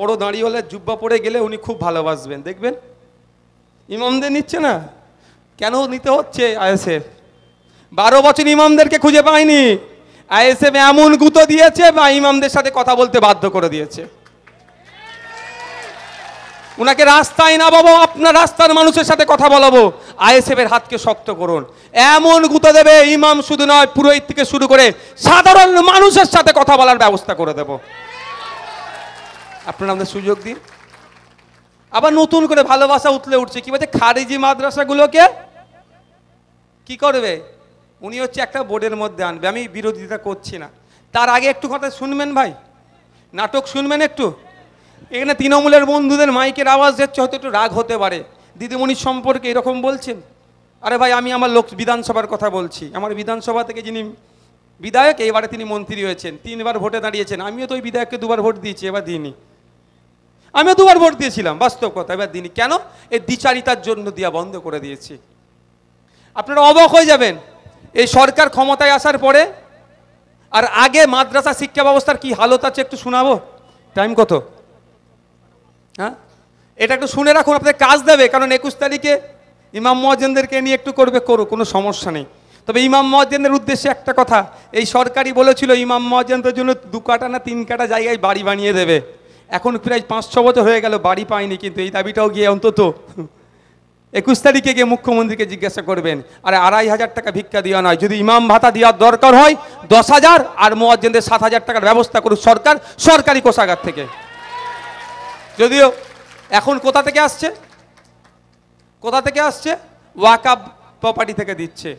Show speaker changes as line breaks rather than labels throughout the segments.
বড় হলে জুব্বা পরে গেলে উনি খুব ভালোবাসবেন দেখবেন ইমামদের নিচ্ছে না কেন নিতে হচ্ছে আইএসএফ বারো বছর ইমামদেরকে খুঁজে পায়নি আইএসএফ এমন গুঁতো দিয়েছে বা ইমামদের সাথে কথা বলতে বাধ্য করে দিয়েছে উনাকে রাস্তায় না বাবো আপনার রাস্তার মানুষের সাথে কথা বলাবো আইএসএফের হাতকে শক্ত করুন এমন গুঁতো দেবে ইমাম শুধু নয় পুরোহিত থেকে শুরু করে সাধারণ মানুষের সাথে কথা বলার ব্যবস্থা করে দেবো আপনারা আমাদের সুযোগ দিন আবার নতুন করে ভালোবাসা উঠলে উঠছে কি বলছে খারিজি মাদ্রাসাগুলোকে কি করবে উনি হচ্ছে একটা বোর্ডের মধ্যে আনবে আমি বিরোধিতা করছি না তার আগে একটু কথা শুনবেন ভাই নাটক শুনবেন একটু এখানে তৃণমূলের বন্ধুদের মাইকের আওয়াজ যাচ্ছে হয়তো একটু রাগ হতে পারে দিদিমণির সম্পর্কে এরকম বলছেন আরে ভাই আমি আমার লোক বিধানসভার কথা বলছি আমার বিধানসভা থেকে যিনি বিধায়ক এইবারে তিনি মন্ত্রী হয়েছেন তিনবার ভোটে দাঁড়িয়েছেন আমিও তো ওই বিধায়ককে দুবার ভোট দিয়েছি এবার দিইনি আমিও দুবার ভোট দিয়েছিলাম বাস্তব কথা এবার দিনই কেন এই দ্বিচারিতার জন্য দিয়া বন্ধ করে দিয়েছি আপনারা অবাক হয়ে যাবেন এই সরকার ক্ষমতায় আসার পরে আর আগে মাদ্রাসা শিক্ষা ব্যবস্থার কি হালত আছে একটু শোনাবো টাইম কত হ্যাঁ এটা একটু শুনে রাখুন আপনাদের কাজ দেবে কারণ একুশ তারিখে ইমাম মহাজেনদেরকে নিয়ে একটু করবে করো কোনো সমস্যা নেই তবে ইমাম মহাজেনদের উদ্দেশ্যে একটা কথা এই সরকারই বলেছিল ইমাম মহাজেনদের জন্য দু কাটা না তিন কাটা জায়গায় বাড়ি বানিয়ে দেবে এখন প্রায় পাঁচ ছ বছর হয়ে গেল বাড়ি পায়নি কিন্তু এই দাবিটাও গিয়ে অন্তত একুশ তারিখে গিয়ে মুখ্যমন্ত্রীকে জিজ্ঞাসা করবেন আর আড়াই হাজার টাকা ভিক্ষা দেওয়া নয় যদি ইমাম ভাতা দেওয়ার দরকার হয় দশ হাজার আর মোয়াজ্জেনদের সাত হাজার টাকার ব্যবস্থা করুক সরকার সরকারি কোষাগার থেকে যদিও এখন কোথা থেকে আসছে কোথা থেকে আসছে ওয়াকাব প্রপার্টি থেকে দিচ্ছে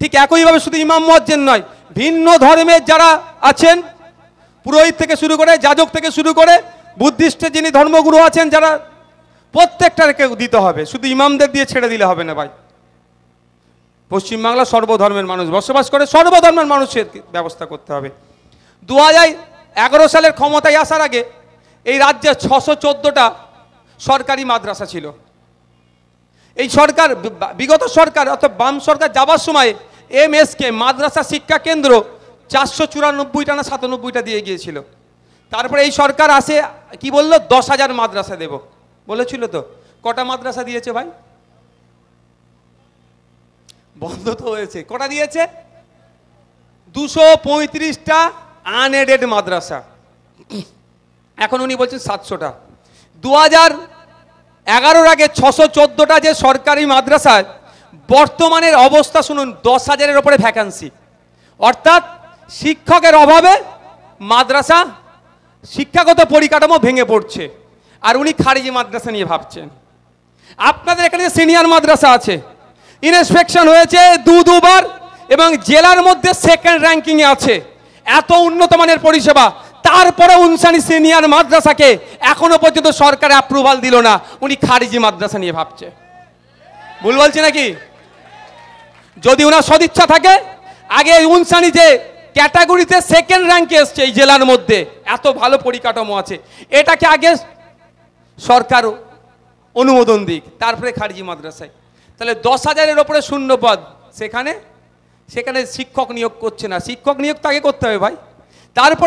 ঠিক একইভাবে শুধু ইমাম মোয়াজ্জেন নয় ভিন্ন ধর্মের যারা আছেন পুরোহিত থেকে শুরু করে যাজক থেকে শুরু করে বুদ্ধিস্টে যিনি ধর্মগুরু আছেন যারা প্রত্যেকটাকে দিতে হবে শুধু ইমামদের দিয়ে ছেড়ে দিলে হবে না ভাই পশ্চিমবাংলা সর্বধর্মের মানুষ বসবাস করে সর্বধর্মের মানুষের ব্যবস্থা করতে হবে দু এগারো সালের ক্ষমতায় আসার আগে এই রাজ্যে ছশো চোদ্দোটা সরকারি মাদ্রাসা ছিল এই সরকার বিগত সরকার অর্থাৎ বাম সরকার যাবার সময় এম কে মাদ্রাসা শিক্ষা কেন্দ্র চারশো চুরানব্বইটা না সাতানব্বইটা দিয়ে গিয়েছিল তারপরে এই সরকার আসে কি বলল দশ হাজার মাদ্রাসা দেব বলেছিল তো কটা মাদ্রাসা দিয়েছে ভাই বন্ধ তো হয়েছে কটা দিয়েছে দুশো পঁয়ত্রিশটা আনএডেড মাদ্রাসা এখন উনি বলছেন সাতশোটা দু হাজার এগারোর আগে ছশো চোদ্দোটা যে সরকারি মাদ্রাসায় বর্তমানের অবস্থা শুনুন দশ হাজারের ওপরে ভ্যাকান্সি অর্থাৎ শিক্ষকের অভাবে মাদ্রাসা শিক্ষাগত পরিকাঠামো ভেঙে পড়ছে আর উনি খারিজি মাদ্রাসা নিয়ে ভাবছেন আপনাদের এখানে যে সিনিয়র মাদ্রাসা আছে ইনস্পেকশন হয়েছে দু দুবার এবং জেলার মধ্যে সেকেন্ড র্যাঙ্কিংয়ে আছে এত উন্নত মানের পরিষেবা তারপরে উনসানি সিনিয়র মাদ্রাসাকে এখনো পর্যন্ত সরকার অ্যাপ্রুভাল দিল না উনি খারিজি মাদ্রাসা নিয়ে ভাবছে ভুল বলছে নাকি যদি ওনার সদিচ্ছা থাকে আগে উনসানি যে ক্যাটাগরিতে সেকেন্ড র্যাঙ্কে এসছে এই জেলার মধ্যে এত ভালো পরিকাঠামো আছে এটাকে আগে সরকার অনুমোদন দিক তারপরে খারজি মাদ্রাসায় তাহলে দশ হাজারের ওপরে শূন্যপদ সেখানে সেখানে শিক্ষক নিয়োগ করছে না শিক্ষক নিয়োগ তো আগে করতে হবে ভাই তারপরে